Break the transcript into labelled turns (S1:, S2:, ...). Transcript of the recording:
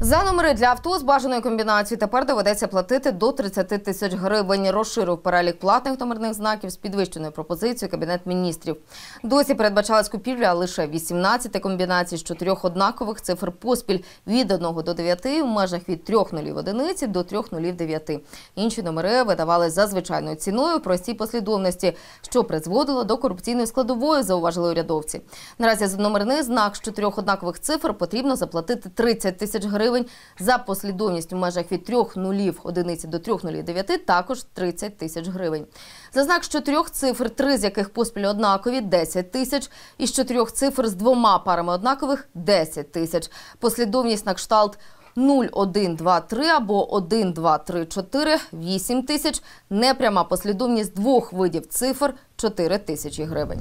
S1: За номери для авто з бажаної комбінації тепер доведеться платити до 30 тисяч гривень. Розширив перелік платних номерних знаків з підвищеною пропозицією Кабінет міністрів. Досі передбачалась купівля лише 18 комбінацій з чотирьох однакових цифр поспіль від 1 до 9 в межах від 3 нулів одиниці до 3 нулів 9. Інші номери видавали за звичайною ціною в простій послідовності, що призводило до корупційної складової, зауважили урядовці. Наразі за номерний знак з чотирьох однакових цифр потрібно заплатити 30 тисяч гривень гривень за послідовність у межах від 3 нулів одиниці до 3 нулів 9 також 30 тисяч гривень. За знак з чотирьох цифр, три з яких поспіль однакові 10 тисяч, і з чотирьох цифр з двома парами однакових 10 тисяч. Послідовність на кшталт 0, 1, 2, 3 або 1, 2, 3, 4 – 8 тисяч. Непряма послідовність двох видів цифр – 4 тисячі гривень.